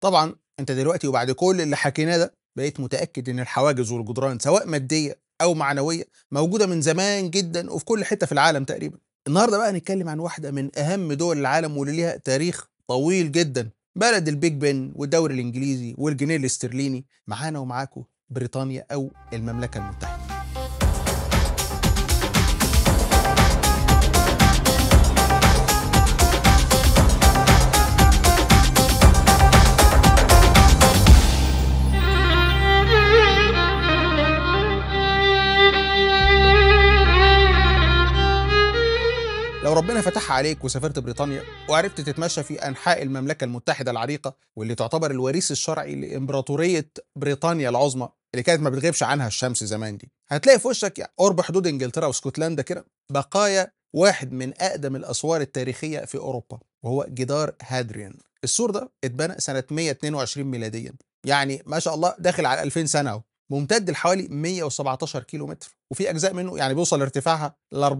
طبعا انت دلوقتي وبعد كل اللي حكيناه ده بقيت متاكد ان الحواجز والجدران سواء ماديه او معنويه موجوده من زمان جدا وفي كل حته في العالم تقريبا النهارده بقى هنتكلم عن واحده من اهم دول العالم واللي ليها تاريخ طويل جدا بلد البيج بن والدوري الانجليزي والجنيه الاسترليني معانا ومعاكم بريطانيا او المملكه المتحده ربنا فتحها عليك وسافرت بريطانيا وعرفت تتمشى في أنحاء المملكة المتحدة العريقة واللي تعتبر الوريث الشرعي لإمبراطورية بريطانيا العظمى اللي كانت ما بتغيبش عنها الشمس زمان دي هتلاقي في وشك قرب حدود إنجلترا واسكتلندا كده بقايا واحد من أقدم الأسوار التاريخية في أوروبا وهو جدار هادريان السور ده اتبنى سنة 122 ميلاديا يعني ما شاء الله داخل على 2000 سنة اهو ممتد لحوالي 117 كيلو متر وفي أجزاء منه يعني بيوصل ارتفاعها ل 4.5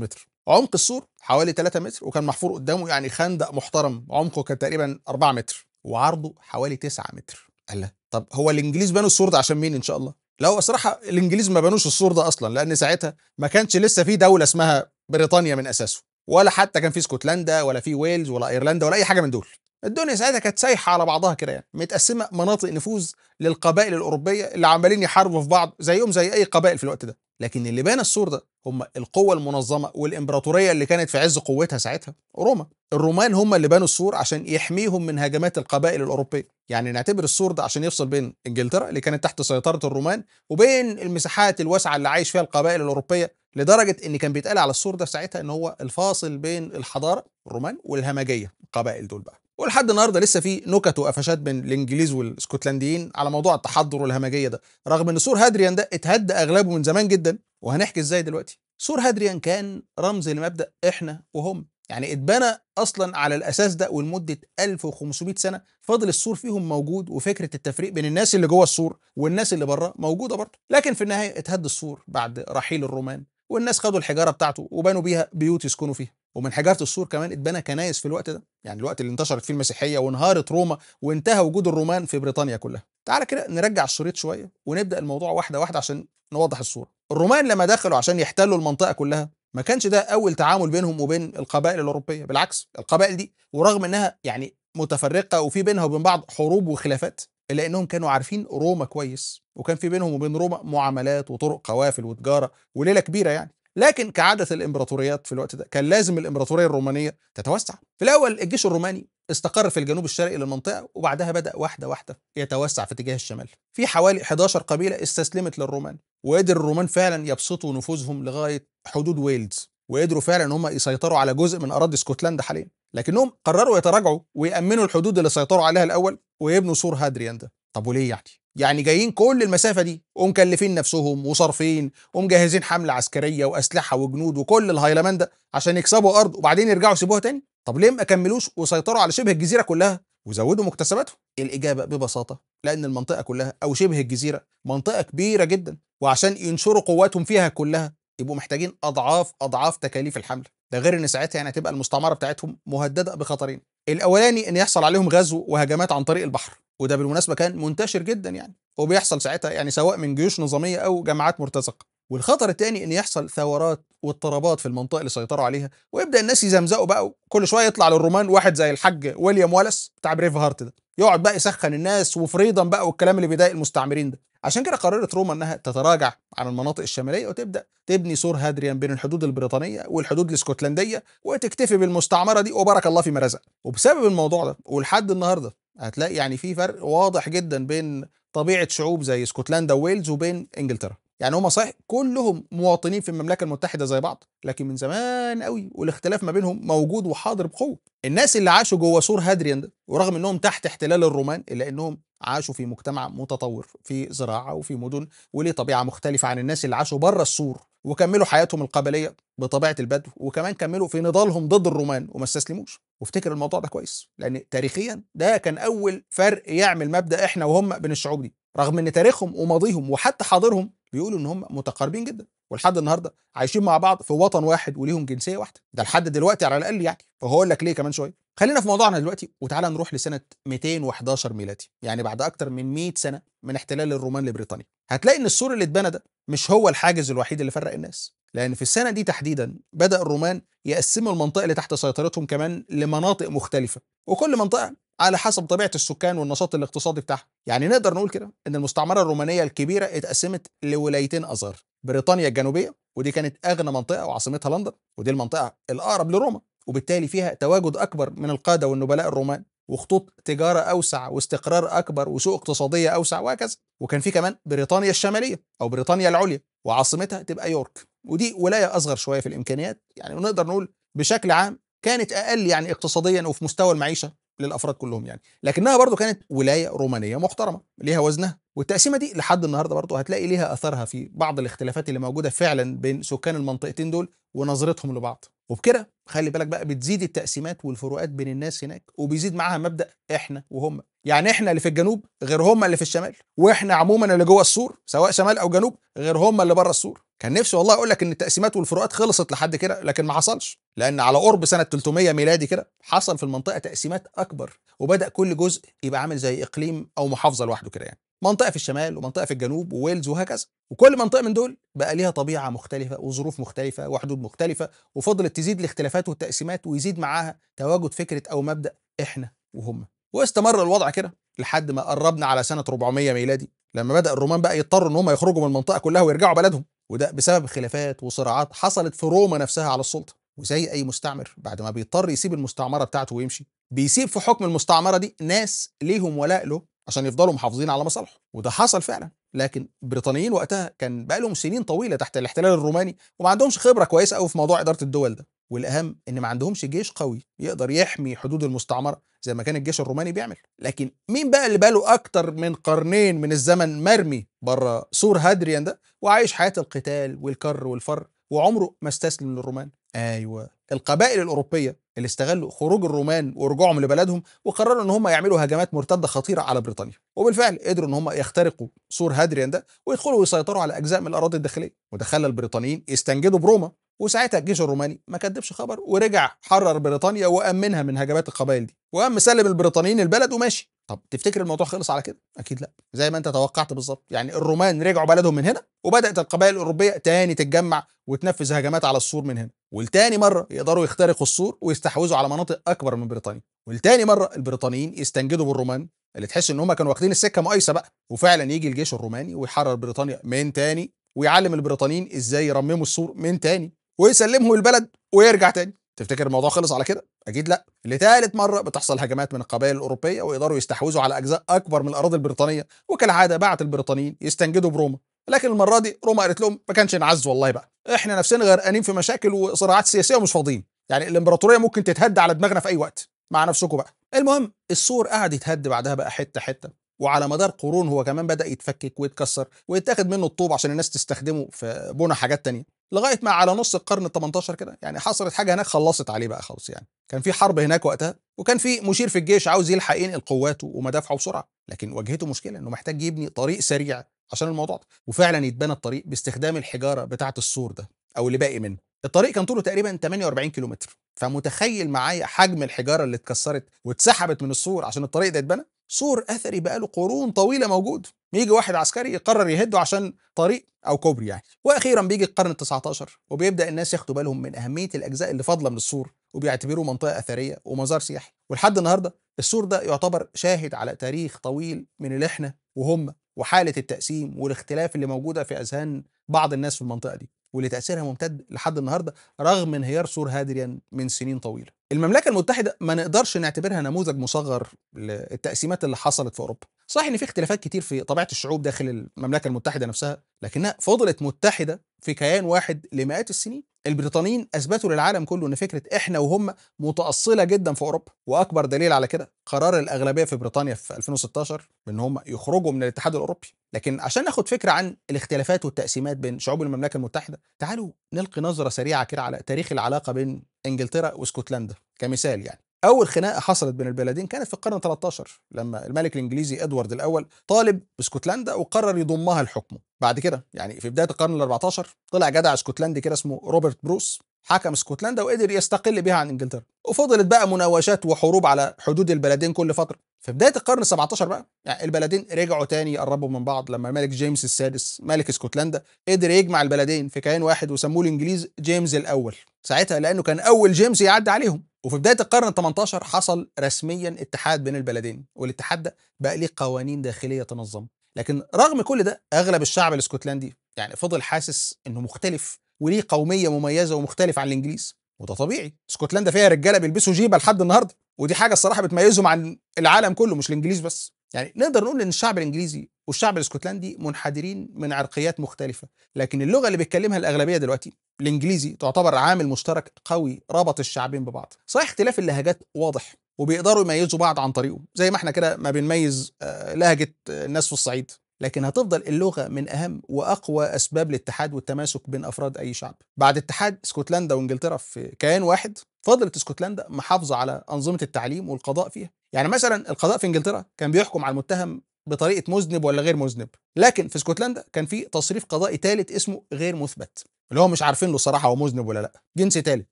متر عمق السور حوالي 3 متر وكان محفور قدامه يعني خندق محترم عمقه كان تقريبا 4 متر وعرضه حوالي 9 متر قال لا طب هو الانجليز بنوا السور ده عشان مين ان شاء الله لو صراحه الانجليز ما بنوش السور ده اصلا لان ساعتها ما كانش لسه في دوله اسمها بريطانيا من اساسه ولا حتى كان في اسكتلندا ولا في ويلز ولا ايرلندا ولا اي حاجه من دول الدنيا ساعتها كانت سايحه على بعضها كده يعني متقسمه مناطق نفوذ للقبائل الاوروبيه اللي عمالين يحاربوا في بعض زيهم زي اي قبائل في الوقت ده لكن اللي بنى السور ده هم القوة المنظمة والإمبراطورية اللي كانت في عز قوتها ساعتها روما الرومان هم اللي بنوا السور عشان يحميهم من هجمات القبائل الأوروبية يعني نعتبر السور ده عشان يفصل بين إنجلترا اللي كانت تحت سيطرة الرومان وبين المساحات الواسعة اللي عايش فيها القبائل الأوروبية لدرجة إن كان بيتقال على السور ده ساعتها إن هو الفاصل بين الحضارة الرومان والهمجية القبائل دول بقى ولحد النهارده لسه في نكت وقفشات بين الانجليز والاسكتلنديين على موضوع التحضر والهمجيه ده رغم ان سور هادريان ده اتهد اغلبه من زمان جدا وهنحكي ازاي دلوقتي سور هادريان كان رمز لمبدا احنا وهم يعني اتبنى اصلا على الاساس ده ولمده 1500 سنه فضل السور فيهم موجود وفكره التفريق بين الناس اللي جوه السور والناس اللي بره موجوده برضه لكن في النهايه اتهد السور بعد رحيل الرومان والناس خدوا الحجاره بتاعته وبنوا بيها بيوت يسكنوا فيها ومن حجاره السور كمان اتبنى كنايس في الوقت ده يعني الوقت اللي انتشرت فيه المسيحيه وانهارت روما وانتهى وجود الرومان في بريطانيا كلها تعال كده نرجع الشريط شويه ونبدا الموضوع واحده واحده عشان نوضح الصوره الرومان لما دخلوا عشان يحتلوا المنطقه كلها ما كانش ده اول تعامل بينهم وبين القبائل الاوروبيه بالعكس القبائل دي ورغم انها يعني متفرقه وفي بينها وبين بعض حروب وخلافات لانهم كانوا عارفين روما كويس وكان في بينهم وبين روما معاملات وطرق قوافل وتجاره وليله كبيره يعني لكن كعادة الإمبراطوريات في الوقت ده كان لازم الإمبراطورية الرومانية تتوسع في الأول الجيش الروماني استقر في الجنوب الشرقي للمنطقة وبعدها بدأ واحدة واحدة يتوسع في اتجاه الشمال في حوالي 11 قبيلة استسلمت للرومان وقدر الرومان فعلا يبسطوا نفوذهم لغاية حدود ويلز وقدروا فعلا ان هم يسيطروا على جزء من اراضي اسكتلندا حاليا لكنهم قرروا يتراجعوا ويامنوا الحدود اللي سيطروا عليها الاول ويبنوا سور هادريان ده طب وليه يعني يعني جايين كل المسافه دي ومكلفين نفسهم وصارفين ومجهزين حمله عسكريه واسلحه وجنود وكل الهايلمان ده عشان يكسبوا ارض وبعدين يرجعوا يسيبوها تاني طب ليه ما كملوش وسيطروا على شبه الجزيره كلها وزودوا مكتسباتهم الاجابه ببساطه لان المنطقه كلها او شبه الجزيره منطقه كبيره جدا وعشان ينشروا قواتهم فيها كلها يبقوا محتاجين اضعاف اضعاف تكاليف الحمله ده غير ان ساعتها يعني هتبقى المستعمره بتاعتهم مهدده بخطرين الاولاني ان يحصل عليهم غزو وهجمات عن طريق البحر وده بالمناسبه كان منتشر جدا يعني وبيحصل ساعتها يعني سواء من جيوش نظاميه او جماعات مرتزقه والخطر الثاني ان يحصل ثورات واضطرابات في المنطقه اللي سيطروا عليها ويبدا الناس يزمزقوا بقى كل شويه يطلع للرومان واحد زي الحاج ويليام والاس بتاع بريف هارت ده يقعد بقى يسخن الناس وفريضا بقى والكلام اللي بيضايق المستعمرين ده عشان كده قررت روما انها تتراجع عن المناطق الشماليه وتبدا تبني سور هادريان بين الحدود البريطانيه والحدود الاسكتلنديه وتكتفي بالمستعمره دي وبارك الله في مرزق وبسبب الموضوع ده ولحد النهارده هتلاقي يعني في فرق واضح جدا بين طبيعه شعوب زي اسكتلندا وويلز وبين انجلترا يعني هم صحيح كلهم مواطنين في المملكه المتحده زي بعض لكن من زمان قوي والاختلاف ما بينهم موجود وحاضر بقوه الناس اللي عاشوا جوه سور هادريان ده ورغم انهم تحت احتلال الرومان الا انهم عاشوا في مجتمع متطور في زراعه وفي مدن وليه طبيعه مختلفه عن الناس اللي عاشوا بره السور وكملوا حياتهم القبليه بطبيعه البدو وكمان كملوا في نضالهم ضد الرومان وما استسلموش وافتكر الموضوع ده كويس لان تاريخيا ده كان اول فرق يعمل مبدا احنا وهم بين الشعوب دي رغم ان تاريخهم وماضيهم وحتى حاضرهم بيقولوا ان هم متقاربين جدا ولحد النهارده عايشين مع بعض في وطن واحد وليهم جنسيه واحده ده لحد دلوقتي على الاقل يعني فهقول لك ليه كمان شويه خلينا في موضوعنا دلوقتي وتعالى نروح لسنه 211 ميلادي يعني بعد اكتر من 100 سنه من احتلال الرومان لبريطانيا هتلاقي ان السور اللي اتبنى ده مش هو الحاجز الوحيد اللي فرق الناس لأن في السنة دي تحديدا بدأ الرومان يقسموا المنطقة اللي تحت سيطرتهم كمان لمناطق مختلفة وكل منطقة على حسب طبيعة السكان والنشاط الاقتصادي بتاعها يعني نقدر نقول كده إن المستعمرة الرومانية الكبيرة اتقسمت لولايتين أصغر بريطانيا الجنوبية ودي كانت أغنى منطقة وعاصمتها لندن ودي المنطقة الأقرب لروما وبالتالي فيها تواجد أكبر من القادة والنبلاء الرومان وخطوط تجارة أوسع واستقرار أكبر وسوق اقتصادية أوسع وهكذا وكان في كمان بريطانيا الشمالية أو بريطانيا العليا وعاصمتها تبقى يورك ودي ولايه اصغر شويه في الامكانيات يعني ونقدر نقول بشكل عام كانت اقل يعني اقتصاديا وفي مستوى المعيشه للافراد كلهم يعني لكنها برضو كانت ولايه رومانيه محترمه ليها وزنها والتقسيمه دي لحد النهارده برضو هتلاقي ليها اثرها في بعض الاختلافات اللي موجوده فعلا بين سكان المنطقتين دول ونظرتهم لبعض وبكده خلي بالك بقى بتزيد التقسيمات والفروقات بين الناس هناك وبيزيد معاها مبدا احنا وهم يعني احنا اللي في الجنوب غير هم اللي في الشمال واحنا عموما اللي جوه السور سواء شمال او جنوب غير هم اللي بره السور كان نفسي والله اقول لك ان التقسيمات والفروقات خلصت لحد كده لكن ما حصلش لان على قرب سنه 300 ميلادي كده حصل في المنطقه تقسيمات اكبر وبدا كل جزء يبقى عامل زي اقليم او محافظه لوحده كده يعني منطقه في الشمال ومنطقه في الجنوب وويلز وهكذا وكل منطقه من دول بقى ليها طبيعه مختلفه وظروف مختلفه وحدود مختلفه وفضلت تزيد الاختلافات والتقسيمات ويزيد معاها تواجد فكره او مبدا احنا وهم واستمر الوضع كده لحد ما قربنا على سنه 400 ميلادي لما بدا الرومان بقى يضطروا ان هم يخرجوا من المنطقه كلها ويرجعوا بلدهم وده بسبب خلافات وصراعات حصلت في روما نفسها على السلطه وزي اي مستعمر بعد ما بيضطر يسيب المستعمره بتاعته ويمشي بيسيب في حكم المستعمره دي ناس ليهم ولاء له عشان يفضلوا محافظين على مصالحه وده حصل فعلا لكن البريطانيين وقتها كان بقى لهم سنين طويله تحت الاحتلال الروماني وما عندهمش خبره كويسه قوي في موضوع اداره الدول ده والاهم ان ما عندهمش جيش قوي يقدر يحمي حدود المستعمره زي ما كان الجيش الروماني بيعمل لكن مين بقى اللي بقاله اكتر من قرنين من الزمن مرمي بره سور هادريان ده وعايش حياه القتال والكر والفر وعمره ما استسلم للرومان ايوه القبائل الاوروبيه اللي استغلوا خروج الرومان ورجوعهم لبلدهم وقرروا ان هم يعملوا هجمات مرتده خطيره على بريطانيا وبالفعل قدروا ان هم يخترقوا سور هادريان ده ويدخلوا ويسيطروا على اجزاء من الاراضي الداخليه وده خلى البريطانيين يستنجدوا بروما وساعتها الجيش الروماني ما كدبش خبر ورجع حرر بريطانيا وامنها من هجمات القبائل دي وقام سلم البريطانيين البلد وماشي طب تفتكر الموضوع خلص على كده اكيد لا زي ما انت توقعت بالظبط يعني الرومان رجعوا بلدهم من هنا وبدات القبائل الاوروبيه تاني تتجمع وتنفذ هجمات على السور من هنا ولتاني مرة يقدروا يخترقوا السور ويستحوذوا على مناطق أكبر من بريطانيا ولتاني مرة البريطانيين يستنجدوا بالرومان اللي تحس إن هما كانوا واخدين السكة مقايسة بقى وفعلا يجي الجيش الروماني ويحرر بريطانيا من تاني ويعلم البريطانيين إزاي يرمموا السور من تاني ويسلمهم البلد ويرجع تاني تفتكر الموضوع خلص على كده؟ اكيد لا لتالت مره بتحصل هجمات من القبائل الاوروبيه ويقدروا يستحوذوا على اجزاء اكبر من الاراضي البريطانيه وكالعاده بعت البريطانيين يستنجدوا بروما لكن المره دي روما قالت لهم ما كانش نعز والله بقى احنا نفسنا غرقانين في مشاكل وصراعات سياسيه ومش فاضيين يعني الامبراطوريه ممكن تتهد على دماغنا في اي وقت مع نفسكم بقى المهم السور قعد يتهد بعدها بقى حته حته وعلى مدار قرون هو كمان بدا يتفكك ويتكسر ويتاخد منه الطوب عشان الناس تستخدمه في بنى حاجات تانية لغايه ما على نص القرن ال 18 كده يعني حصلت حاجه هناك خلصت عليه بقى خالص يعني كان في حرب هناك وقتها وكان في مشير في الجيش عاوز يلحق ينقل قواته ومدافعه بسرعه لكن واجهته مشكله انه محتاج يبني طريق سريع عشان الموضوع ده وفعلا يتبنى الطريق باستخدام الحجاره بتاعه السور ده او اللي باقي منه الطريق كان طوله تقريبا 48 كيلومتر فمتخيل معايا حجم الحجاره اللي اتكسرت واتسحبت من السور عشان الطريق ده يتبنى سور اثري بقاله قرون طويله موجود يجي واحد عسكري يقرر يهده عشان طريق او كوبري يعني واخيرا بيجي القرن ال19 وبيبدا الناس ياخدوا بالهم من اهميه الاجزاء اللي فاضله من السور وبيعتبروه منطقه اثريه ومزار سياحي ولحد النهارده السور ده يعتبر شاهد على تاريخ طويل من اللي احنا وهم وحاله التقسيم والاختلاف اللي موجوده في اذهان بعض الناس في المنطقه دي واللي تاثيرها ممتد لحد النهارده رغم انهيار سور هادريان من سنين طويله المملكه المتحده ما نقدرش نعتبرها نموذج مصغر للتقسيمات اللي حصلت في اوروبا صحيح ان في اختلافات كتير في طبيعه الشعوب داخل المملكه المتحده نفسها لكنها فضلت متحده في كيان واحد لمئات السنين البريطانيين اثبتوا للعالم كله ان فكره احنا وهم متاصله جدا في اوروبا واكبر دليل على كده قرار الاغلبيه في بريطانيا في 2016 بان هم يخرجوا من الاتحاد الاوروبي لكن عشان ناخد فكره عن الاختلافات والتقسيمات بين شعوب المملكه المتحده تعالوا نلقي نظره سريعه كده على تاريخ العلاقه بين انجلترا واسكتلندا كمثال يعني اول خناقه حصلت بين البلدين كانت في القرن 13 لما الملك الانجليزي ادوارد الاول طالب باسكتلندا وقرر يضمها لحكمه بعد كده يعني في بدايه القرن ال 14 طلع جدع اسكتلندي كده اسمه روبرت بروس حكم اسكتلندا وقدر يستقل بها عن انجلترا وفضلت بقى مناوشات وحروب على حدود البلدين كل فتره في بدايه القرن ال17 بقى يعني البلدين رجعوا تاني يقربوا من بعض لما الملك جيمس السادس ملك اسكتلندا قدر يجمع البلدين في كيان واحد وسموه الانجليز جيمس الاول ساعتها لانه كان اول جيمس يعدي عليهم وفي بدايه القرن ال18 حصل رسميا اتحاد بين البلدين والاتحاد ده بقى ليه قوانين داخليه تنظم لكن رغم كل ده اغلب الشعب الاسكتلندي يعني فضل حاسس انه مختلف وليه قوميه مميزه ومختلف عن الانجليز وده طبيعي اسكتلندا فيها رجاله بيلبسوا جيبه لحد النهارده ودي حاجه الصراحه بتميزهم عن العالم كله مش الانجليز بس يعني نقدر نقول ان الشعب الانجليزي والشعب الاسكتلندي منحدرين من عرقيات مختلفه لكن اللغه اللي بيتكلمها الاغلبيه دلوقتي الانجليزي تعتبر عامل مشترك قوي ربط الشعبين ببعض صحيح اختلاف اللهجات واضح وبيقدروا يميزوا بعض عن طريقه زي ما احنا كده ما بنميز آه، لهجه الناس في الصعيد لكن هتفضل اللغة من أهم وأقوى أسباب الاتحاد والتماسك بين أفراد أي شعب بعد اتحاد اسكتلندا وإنجلترا في كيان واحد فضلت اسكتلندا محافظة على أنظمة التعليم والقضاء فيها يعني مثلا القضاء في إنجلترا كان بيحكم على المتهم بطريقه مذنب ولا غير مذنب لكن في اسكتلندا كان في تصريف قضائي ثالث اسمه غير مثبت اللي هو مش عارفين له صراحه هو مذنب ولا لا جنس ثالث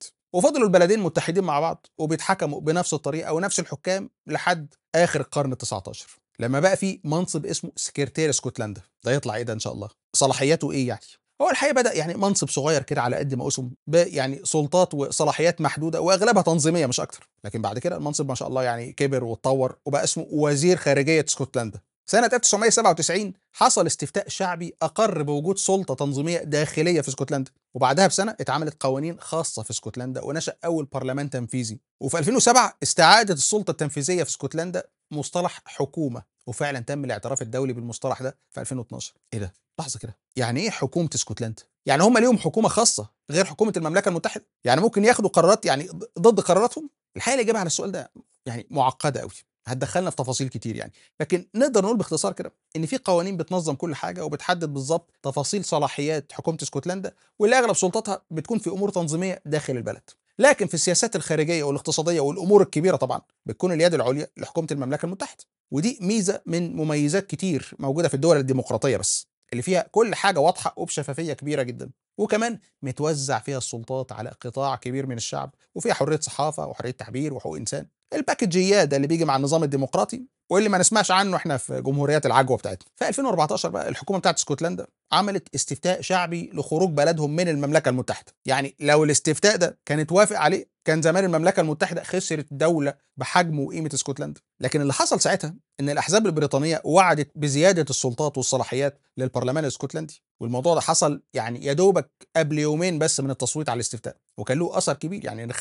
وفضلوا البلدين متحدين مع بعض وبيتحكموا بنفس الطريقه ونفس الحكام لحد اخر القرن ال 19 لما بقى في منصب اسمه سكرتير اسكتلندا ده يطلع ايه ده ان شاء الله صلاحياته ايه يعني هو الحقيقه بدا يعني منصب صغير كده على قد ما اسم يعني سلطات وصلاحيات محدوده واغلبها تنظيميه مش اكتر لكن بعد كده المنصب ما شاء الله يعني كبر واتطور وبقى اسمه وزير خارجيه اسكتلندا سنة 1997 حصل استفتاء شعبي أقر بوجود سلطة تنظيمية داخلية في اسكتلندا، وبعدها بسنة اتعملت قوانين خاصة في اسكتلندا ونشأ أول برلمان تنفيذي، وفي 2007 استعادت السلطة التنفيذية في اسكتلندا مصطلح حكومه وفعلا تم الاعتراف الدولي بالمصطلح ده في 2012 ايه ده لحظه كده يعني ايه حكومه اسكتلندا يعني هم ليهم حكومه خاصه غير حكومه المملكه المتحده يعني ممكن ياخدوا قرارات يعني ضد قراراتهم الحقيقه الاجابه على السؤال ده يعني معقده قوي هتدخلنا في تفاصيل كتير يعني لكن نقدر نقول باختصار كده ان في قوانين بتنظم كل حاجه وبتحدد بالظبط تفاصيل صلاحيات حكومه اسكتلندا واللي اغلب سلطاتها بتكون في امور تنظيميه داخل البلد لكن في السياسات الخارجيه والاقتصاديه والامور الكبيره طبعا بتكون اليد العليا لحكومه المملكه المتحده ودي ميزه من مميزات كتير موجوده في الدول الديمقراطيه بس اللي فيها كل حاجه واضحه وبشفافيه كبيره جدا وكمان متوزع فيها السلطات على قطاع كبير من الشعب وفيها حريه صحافه وحريه تعبير وحقوق انسان الباكجيات ده اللي بيجي مع النظام الديمقراطي واللي ما نسمعش عنه احنا في جمهوريات العجوه بتاعتنا في 2014 بقى الحكومه بتاعت اسكتلندا عملت استفتاء شعبي لخروج بلدهم من المملكة المتحدة يعني لو الاستفتاء ده كان اتوافق عليه كان زمان المملكة المتحدة خسرت دولة بحجم وقيمة اسكتلندا لكن اللي حصل ساعتها ان الأحزاب البريطانية وعدت بزيادة السلطات والصلاحيات للبرلمان الاسكتلندي والموضوع ده حصل يعني يا دوبك قبل يومين بس من التصويت على الاستفتاء وكان له اثر كبير يعني ان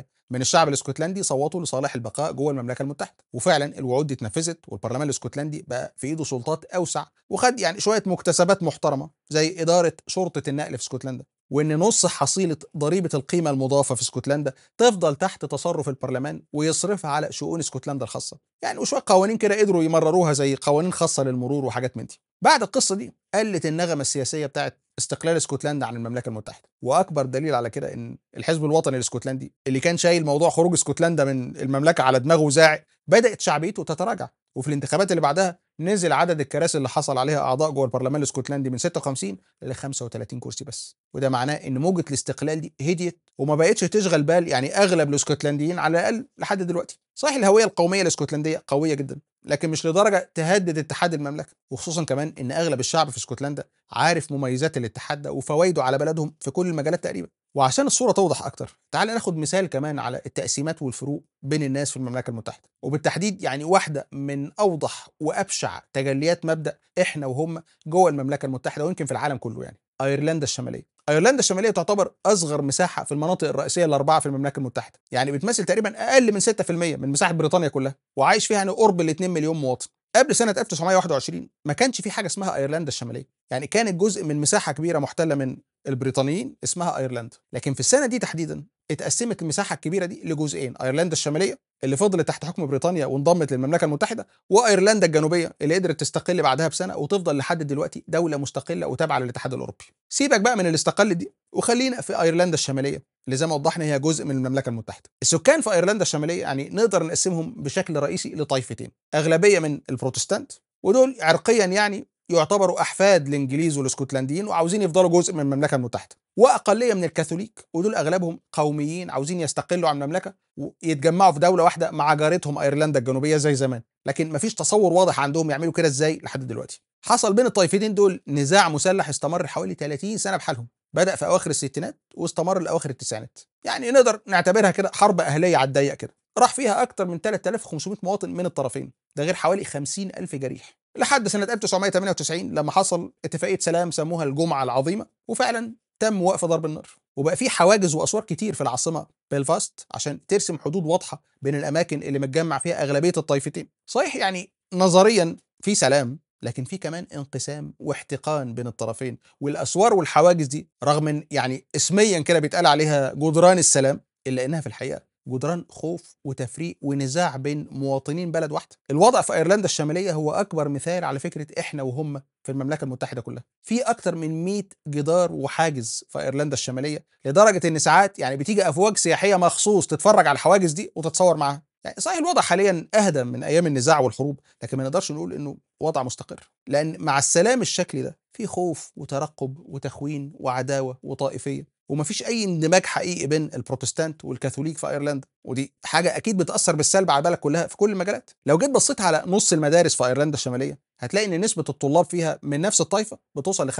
55% من الشعب الاسكتلندي صوتوا لصالح البقاء جوه المملكه المتحده وفعلا الوعود دي اتنفذت والبرلمان الاسكتلندي بقى في ايده سلطات اوسع وخد يعني شويه مكتسبات حسابات محترمه زي اداره شرطه النقل في اسكتلندا وان نص حصيله ضريبه القيمه المضافه في اسكتلندا تفضل تحت تصرف البرلمان ويصرفها على شؤون اسكتلندا الخاصه يعني وشويه قوانين كده قدروا يمرروها زي قوانين خاصه للمرور وحاجات من دي بعد القصه دي قلت النغمه السياسيه بتاعت استقلال اسكتلندا عن المملكه المتحده واكبر دليل على كده ان الحزب الوطني الاسكتلندي اللي كان شايل موضوع خروج اسكتلندا من المملكه على دماغه زاع بدات شعبيته تتراجع وفي الانتخابات اللي بعدها نزل عدد الكراسي اللي حصل عليها اعضاء جوه البرلمان الاسكتلندي من 56 ل 35 كرسي بس وده معناه ان موجه الاستقلال دي هديت وما بقتش تشغل بال يعني اغلب الاسكتلنديين على الاقل لحد دلوقتي صحيح الهويه القوميه الاسكتلنديه قويه جدا لكن مش لدرجه تهدد اتحاد المملكه وخصوصا كمان ان اغلب الشعب في اسكتلندا عارف مميزات الاتحاد ده وفوائده على بلدهم في كل المجالات تقريبا وعشان الصوره توضح اكتر تعال ناخد مثال كمان على التقسيمات والفروق بين الناس في المملكه المتحده وبالتحديد يعني واحده من اوضح وابشع تجليات مبدا احنا وهم جوه المملكه المتحده ويمكن في العالم كله يعني ايرلندا الشماليه ايرلندا الشماليه تعتبر اصغر مساحه في المناطق الرئيسيه الاربعه في المملكه المتحده يعني بتمثل تقريبا اقل من 6% من مساحه بريطانيا كلها وعايش فيها يعني قرب ال 2 مليون مواطن قبل سنه 1921 ما كانش في حاجه اسمها ايرلندا الشماليه يعني كانت جزء من مساحه كبيره محتله من البريطانيين اسمها ايرلندا لكن في السنه دي تحديدا اتقسمت المساحه الكبيره دي لجزئين ايرلندا الشماليه اللي فضلت تحت حكم بريطانيا وانضمت للمملكه المتحده وايرلندا الجنوبيه اللي قدرت تستقل بعدها بسنه وتفضل لحد دلوقتي دوله مستقله وتابعه للاتحاد الاوروبي. سيبك بقى من اللي استقلت دي وخلينا في ايرلندا الشماليه اللي زي ما وضحنا هي جزء من المملكه المتحده. السكان في ايرلندا الشماليه يعني نقدر نقسمهم بشكل رئيسي لطائفتين، اغلبيه من البروتستانت ودول عرقيا يعني يعتبروا احفاد الانجليز والاسكتلنديين وعاوزين يفضلوا جزء من المملكه المتحده واقليه من الكاثوليك ودول اغلبهم قوميين عاوزين يستقلوا عن المملكه ويتجمعوا في دوله واحده مع جارتهم ايرلندا الجنوبيه زي زمان لكن مفيش تصور واضح عندهم يعملوا كده ازاي لحد دلوقتي حصل بين الطائفتين دول نزاع مسلح استمر حوالي 30 سنه بحالهم بدأ في أواخر الستينات واستمر لأواخر التسعينات يعني نقدر نعتبرها كده حرب أهلية على الضيق كده راح فيها أكتر من 3500 مواطن من الطرفين ده غير حوالي 50 ألف جريح لحد سنة 1998 لما حصل اتفاقية سلام سموها الجمعة العظيمة وفعلا تم وقف ضرب النار وبقى في حواجز واسوار كتير في العاصمه بلفاست عشان ترسم حدود واضحه بين الاماكن اللي متجمع فيها اغلبيه الطائفتين صحيح يعني نظريا في سلام لكن في كمان انقسام واحتقان بين الطرفين والاسوار والحواجز دي رغم ان يعني اسميا كده بيتقال عليها جدران السلام الا انها في الحقيقه جدران خوف وتفريق ونزاع بين مواطنين بلد واحده الوضع في ايرلندا الشماليه هو اكبر مثال على فكره احنا وهم في المملكه المتحده كلها في اكتر من 100 جدار وحاجز في ايرلندا الشماليه لدرجه ان ساعات يعني بتيجي افواج سياحيه مخصوص تتفرج على الحواجز دي وتتصور معاها يعني صحيح الوضع حاليا اهدى من ايام النزاع والحروب لكن ما نقدرش نقول انه وضع مستقر لان مع السلام الشكلي ده في خوف وترقب وتخوين وعداوه وطائفيه ومفيش اي اندماج حقيقي بين البروتستانت والكاثوليك في ايرلندا ودي حاجه اكيد بتاثر بالسلب على البلد كلها في كل المجالات لو جيت بصيت على نص المدارس في ايرلندا الشماليه هتلاقي ان نسبه الطلاب فيها من نفس الطائفه بتوصل ل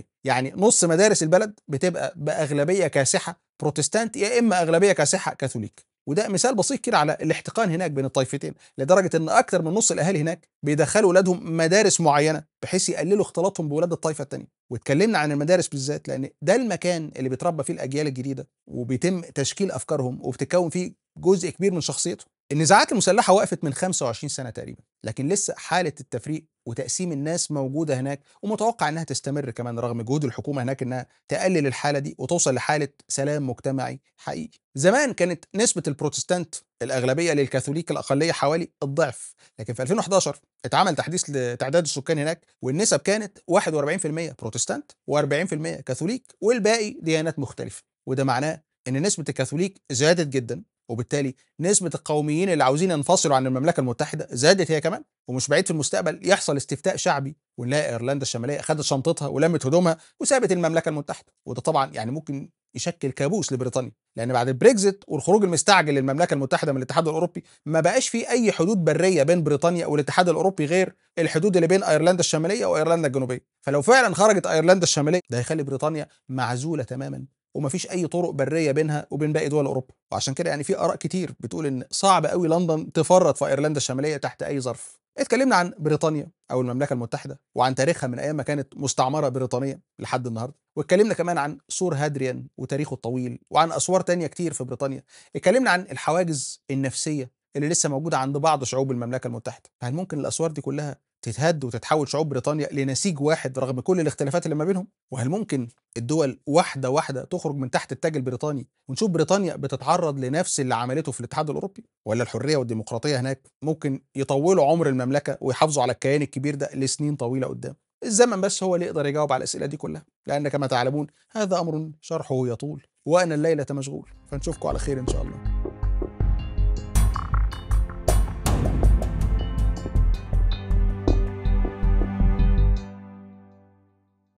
95% يعني نص مدارس البلد بتبقى باغلبيه كاسحه بروتستانت يا اما اغلبيه كاسحه كاثوليك وده مثال بسيط كده على الاحتقان هناك بين الطائفتين لدرجه ان اكثر من نص الاهالي هناك بيدخلوا اولادهم مدارس معينه بحيث يقللوا اختلاطهم باولاد الطائفه الثانيه واتكلمنا عن المدارس بالذات لان ده المكان اللي بيتربى فيه الاجيال الجديده وبيتم تشكيل افكارهم وبتتكون فيه جزء كبير من شخصيتهم النزاعات المسلحه وقفت من 25 سنه تقريبا لكن لسه حاله التفريق وتقسيم الناس موجوده هناك ومتوقع انها تستمر كمان رغم جهود الحكومه هناك انها تقلل الحاله دي وتوصل لحاله سلام مجتمعي حقيقي. زمان كانت نسبه البروتستانت الاغلبيه للكاثوليك الاقليه حوالي الضعف، لكن في 2011 اتعمل تحديث لتعداد السكان هناك والنسب كانت 41% بروتستانت و40% كاثوليك والباقي ديانات مختلفه، وده معناه ان نسبه الكاثوليك زادت جدا وبالتالي نسبة القوميين اللي عاوزين ينفصلوا عن المملكة المتحدة زادت هي كمان ومش بعيد في المستقبل يحصل استفتاء شعبي ونلاقي ايرلندا الشمالية خدت شنطتها ولمت هدومها وسابت المملكة المتحدة وده طبعا يعني ممكن يشكل كابوس لبريطانيا لان بعد البريكزيت والخروج المستعجل للمملكه المتحده من الاتحاد الاوروبي ما بقاش في اي حدود بريه بين بريطانيا والاتحاد الاوروبي غير الحدود اللي بين ايرلندا الشماليه وايرلندا الجنوبيه فلو فعلا خرجت ايرلندا الشماليه ده هيخلي بريطانيا معزوله تماما ومفيش اي طرق بريه بينها وبين باقي دول اوروبا وعشان كده يعني في اراء كتير بتقول ان صعب قوي لندن تفرط في ايرلندا الشماليه تحت اي ظرف اتكلمنا عن بريطانيا او المملكه المتحده وعن تاريخها من ايام ما كانت مستعمره بريطانيه لحد النهارده واتكلمنا كمان عن سور هادريان وتاريخه الطويل وعن اسوار تانية كتير في بريطانيا اتكلمنا عن الحواجز النفسيه اللي لسه موجوده عند بعض شعوب المملكه المتحده هل ممكن الاسوار دي كلها تتهد وتتحول شعوب بريطانيا لنسيج واحد رغم كل الاختلافات اللي ما بينهم وهل ممكن الدول واحده واحده تخرج من تحت التاج البريطاني ونشوف بريطانيا بتتعرض لنفس اللي عملته في الاتحاد الاوروبي ولا الحريه والديمقراطيه هناك ممكن يطولوا عمر المملكه ويحافظوا على الكيان الكبير ده لسنين طويله قدام الزمن بس هو اللي يقدر يجاوب على الاسئله دي كلها لان كما تعلمون هذا امر شرحه يطول وانا الليله مشغول فنشوفكم على خير ان شاء الله